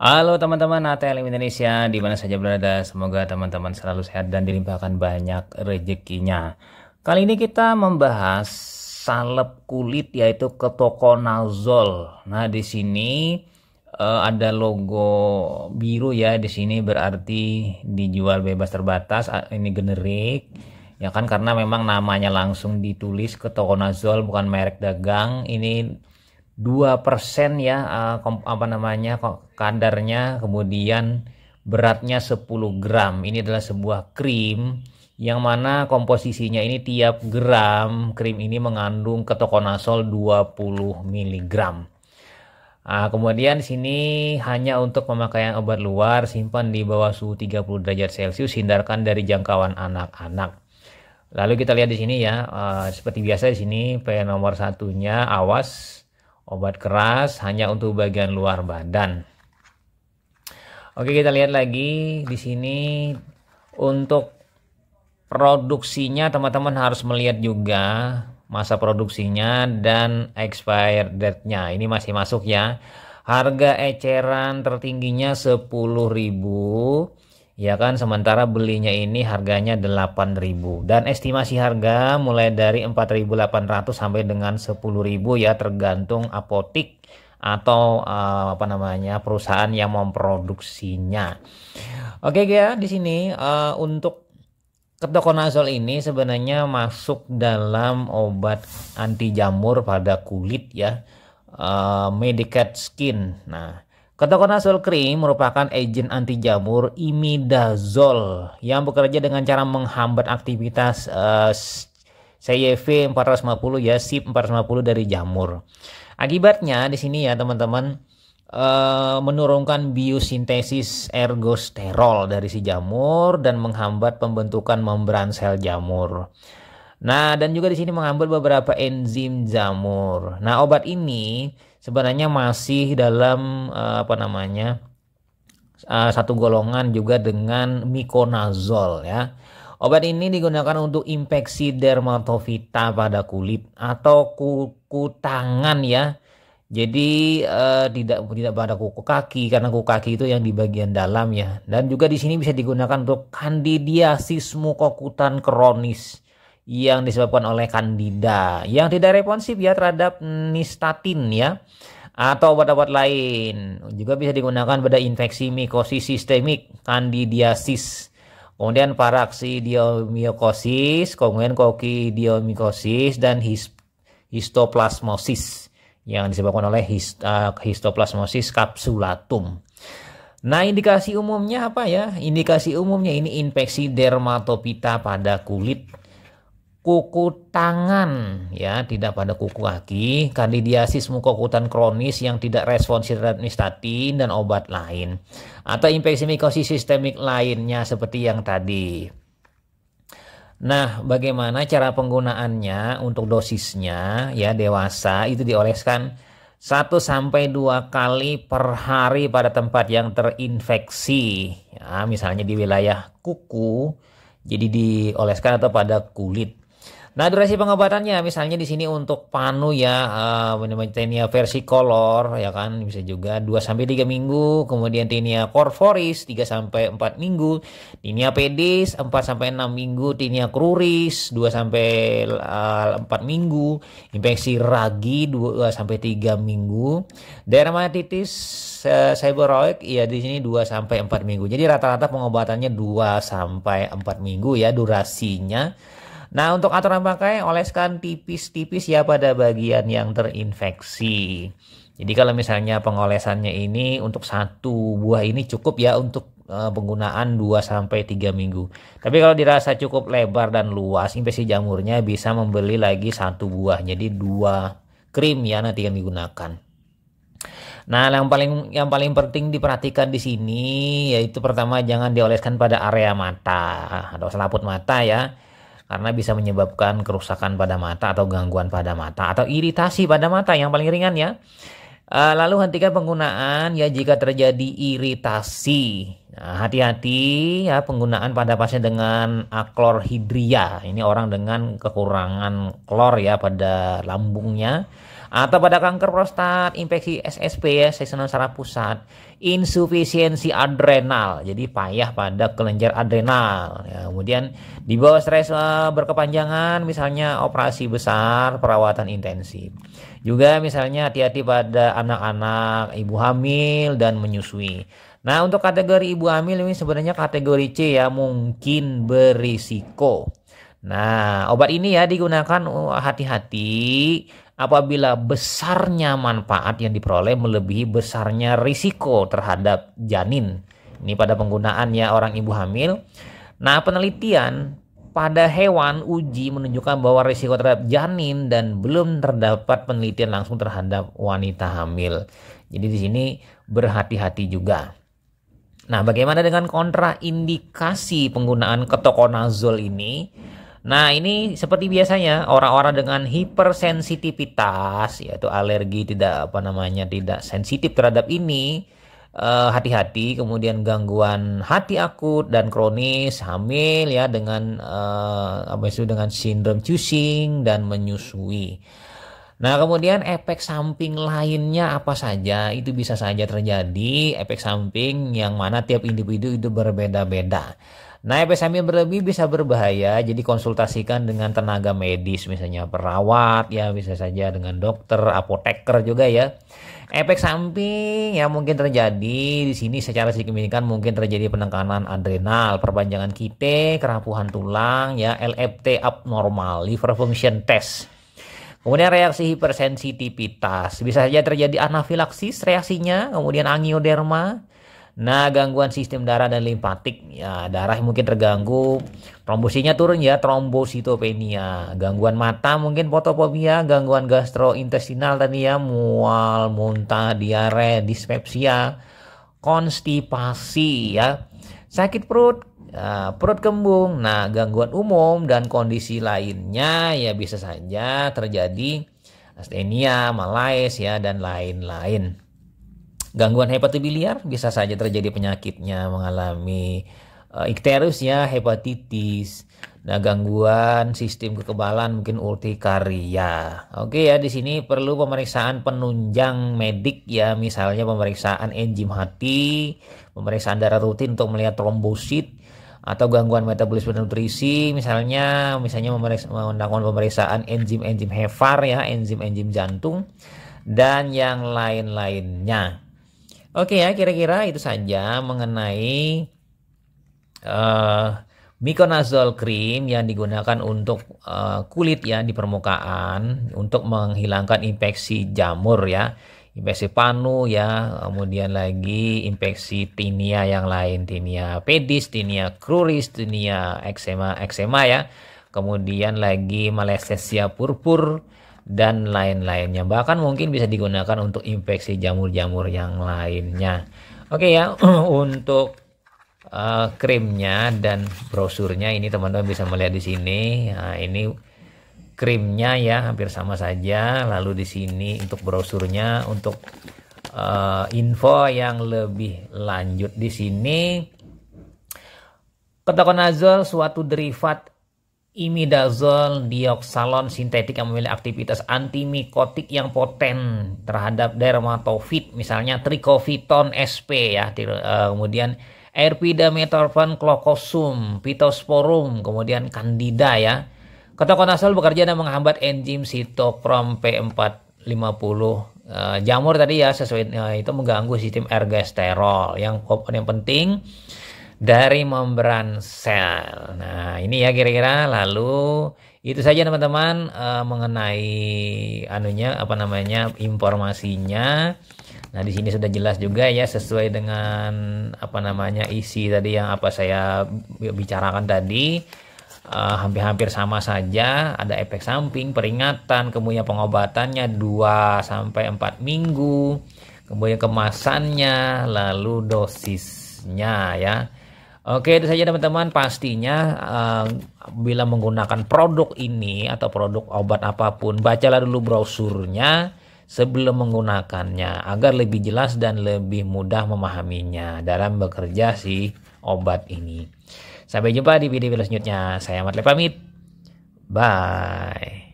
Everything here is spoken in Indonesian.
Halo teman-teman ATL Indonesia, di mana saja berada, semoga teman-teman selalu sehat dan dilimpahkan banyak rezekinya. Kali ini kita membahas salep kulit yaitu ketokonazol. Nah, di sini uh, ada logo biru ya di sini berarti dijual bebas terbatas, ini generik. Ya kan karena memang namanya langsung ditulis ketokonazol bukan merek dagang. Ini dua persen ya eh, apa namanya kadarnya kemudian beratnya 10 gram ini adalah sebuah krim yang mana komposisinya ini tiap gram krim ini mengandung ketokonasol 20 mg nah, kemudian sini hanya untuk pemakaian obat luar simpan di bawah suhu 30 derajat celcius hindarkan dari jangkauan anak-anak lalu kita lihat di sini ya eh, seperti biasa di sini P nomor satunya awas Obat keras hanya untuk bagian luar badan. Oke, kita lihat lagi di sini untuk produksinya teman-teman harus melihat juga masa produksinya dan expire date-nya. Ini masih masuk ya. Harga eceran tertingginya 10.000 ya kan sementara belinya ini harganya 8000 dan estimasi harga mulai dari 4800 sampai dengan 10000 ya tergantung apotik atau uh, apa namanya perusahaan yang memproduksinya. Oke ya di sini uh, untuk ketokonazol ini sebenarnya masuk dalam obat anti jamur pada kulit ya uh, eh, medicated skin. Nah, Ketokonazol krim merupakan agen anti jamur imidazol yang bekerja dengan cara menghambat aktivitas uh, CYV 450 ya, SIP 450 dari jamur. Akibatnya di sini ya teman-teman uh, menurunkan biosintesis ergosterol dari si jamur dan menghambat pembentukan membran sel jamur. Nah, dan juga di sini mengambil beberapa enzim jamur. Nah, obat ini sebenarnya masih dalam eh, apa namanya? Eh, satu golongan juga dengan mikonazol ya. Obat ini digunakan untuk infeksi dermatovita pada kulit atau kuku tangan ya. Jadi eh, tidak tidak pada kuku kaki karena kuku kaki itu yang di bagian dalam ya. Dan juga di sini bisa digunakan untuk kandidiasis mukokutan kronis yang disebabkan oleh kandida yang tidak responsif ya terhadap nistatin ya atau obat-obat lain juga bisa digunakan pada infeksi mikosis sistemik kandidiasis kemudian paraksidiomikosis kemudian kokidiomikosis dan his histoplasmosis yang disebabkan oleh hist uh, eh, histoplasmosis kapsulatum Nah, indikasi umumnya apa ya? Indikasi umumnya ini infeksi dermatopita pada kulit kuku tangan ya tidak pada kuku kaki muka mukokutan kronis yang tidak responsif terhadap statin dan obat lain atau infeksi mikosis sistemik lainnya seperti yang tadi Nah, bagaimana cara penggunaannya untuk dosisnya ya dewasa itu dioleskan 1 sampai 2 kali per hari pada tempat yang terinfeksi. Ya, misalnya di wilayah kuku jadi dioleskan atau pada kulit Nah, durasi pengobatannya misalnya di sini untuk panu ya, uh, eh, tinea versi color ya kan bisa juga 2 sampai 3 minggu, kemudian tinea corforis 3 sampai 4 minggu, tinea pedis 4 sampai 6 minggu, tinea cruris 2 sampai uh, eh, 4 minggu, infeksi ragi 2 eh, sampai 3 minggu, dermatitis uh, seborrheic ya di sini 2 sampai 4 minggu. Jadi rata-rata pengobatannya 2 sampai 4 minggu ya durasinya. Nah, untuk aturan pakai oleskan tipis-tipis ya pada bagian yang terinfeksi. Jadi kalau misalnya pengolesannya ini untuk satu buah ini cukup ya untuk eh, penggunaan 2 sampai 3 minggu. Tapi kalau dirasa cukup lebar dan luas, infeksi jamurnya bisa membeli lagi satu buah. Jadi dua krim ya nanti yang digunakan. Nah, yang paling yang paling penting diperhatikan di sini yaitu pertama jangan dioleskan pada area mata atau selaput mata ya karena bisa menyebabkan kerusakan pada mata atau gangguan pada mata atau iritasi pada mata yang paling ringan ya. Eh, lalu hentikan penggunaan ya jika terjadi iritasi. Nah, hati-hati ya penggunaan pada pasien dengan aklorhidria. Ini orang dengan kekurangan klor ya pada lambungnya atau pada kanker prostat, infeksi SSP ya, seasonal saraf pusat, insufisiensi adrenal, jadi payah pada kelenjar adrenal. Ya, kemudian di bawah stres eh, berkepanjangan, misalnya operasi besar, perawatan intensif. Juga misalnya hati-hati pada anak-anak, ibu hamil dan menyusui. Nah untuk kategori ibu hamil ini sebenarnya kategori C ya mungkin berisiko. Nah obat ini ya digunakan uh, hati-hati apabila besarnya manfaat yang diperoleh melebihi besarnya risiko terhadap janin. Ini pada penggunaannya orang ibu hamil. Nah, penelitian pada hewan uji menunjukkan bahwa risiko terhadap janin dan belum terdapat penelitian langsung terhadap wanita hamil. Jadi di sini berhati-hati juga. Nah, bagaimana dengan kontraindikasi penggunaan ketokonazol ini? Nah, ini seperti biasanya orang-orang dengan hipersensitivitas yaitu alergi tidak apa namanya tidak sensitif terhadap ini eh, hati-hati, uh, kemudian gangguan hati akut dan kronis, hamil ya dengan uh, apa itu dengan sindrom cushing dan menyusui. Nah, kemudian efek samping lainnya apa saja? Itu bisa saja terjadi efek samping yang mana tiap individu itu berbeda-beda. Naik PSM yang berlebih bisa berbahaya, jadi konsultasikan dengan tenaga medis, misalnya perawat, ya bisa saja dengan dokter, apoteker juga ya. Efek samping yang mungkin terjadi di sini secara signifikan mungkin terjadi penekanan adrenal, perpanjangan kite, kerapuhan tulang, ya LFT abnormal, liver function test. Kemudian reaksi hipersensitivitas, bisa saja terjadi anafilaksis reaksinya, kemudian angioderma, Nah, gangguan sistem darah dan limfatik, ya darah mungkin terganggu, trombosinya turun ya, trombositopenia, gangguan mata mungkin fotofobia, gangguan gastrointestinal tadi ya, mual, muntah, diare, dispepsia, konstipasi ya, sakit perut, Uh, perut kembung, nah gangguan umum dan kondisi lainnya ya bisa saja terjadi astenia, malaise ya dan lain-lain. Gangguan hepatobiliar bisa saja terjadi penyakitnya mengalami uh, ikterus ya, hepatitis. Nah, gangguan sistem kekebalan mungkin urtikaria. Oke ya, di sini perlu pemeriksaan penunjang medik ya, misalnya pemeriksaan enzim hati, pemeriksaan darah rutin untuk melihat trombosit atau gangguan metabolisme nutrisi misalnya misalnya melakukan pemeriksaan enzim-enzim hepar ya, enzim-enzim jantung dan yang lain-lainnya. Oke ya, kira-kira itu saja mengenai uh, eh, miconazole cream yang digunakan untuk uh, kulit ya di permukaan untuk menghilangkan infeksi jamur ya, infeksi panu ya, kemudian lagi infeksi tinea yang lain, tinea pedis, tinea cruris, tinea eczema, eczema ya, kemudian lagi malesesia purpur dan lain-lainnya. Bahkan mungkin bisa digunakan untuk infeksi jamur-jamur yang lainnya. Oke ya, untuk uh, krimnya dan brosurnya ini teman-teman bisa melihat di sini. Nah, ini krimnya ya hampir sama saja. Lalu di sini untuk brosurnya untuk uh, info yang lebih lanjut di sini Ketokonazol suatu derivat imidazol dioksalon sintetik yang memiliki aktivitas antimikotik yang poten terhadap dermatofit misalnya Trichophyton sp ya eh, kemudian erpidametorfan klokosum pitosporum kemudian kandida ya ketokonasol bekerja dan menghambat enzim sitokrom P450 eh, jamur tadi ya sesuai eh, itu mengganggu sistem ergosterol yang yang penting dari membran sel. Nah, ini ya kira-kira lalu itu saja teman-teman uh, mengenai anunya apa namanya informasinya. Nah, di sini sudah jelas juga ya sesuai dengan apa namanya isi tadi yang apa saya bicarakan tadi eh, hampir-hampir uh, sama saja, ada efek samping, peringatan, kemudian pengobatannya 2 sampai 4 minggu, kemudian kemasannya, lalu dosisnya ya. Oke, itu saja teman-teman. Pastinya uh, bila menggunakan produk ini atau produk obat apapun, bacalah dulu brosurnya sebelum menggunakannya agar lebih jelas dan lebih mudah memahaminya dalam bekerja si obat ini. Sampai jumpa di video selanjutnya. Saya Matle pamit. Bye.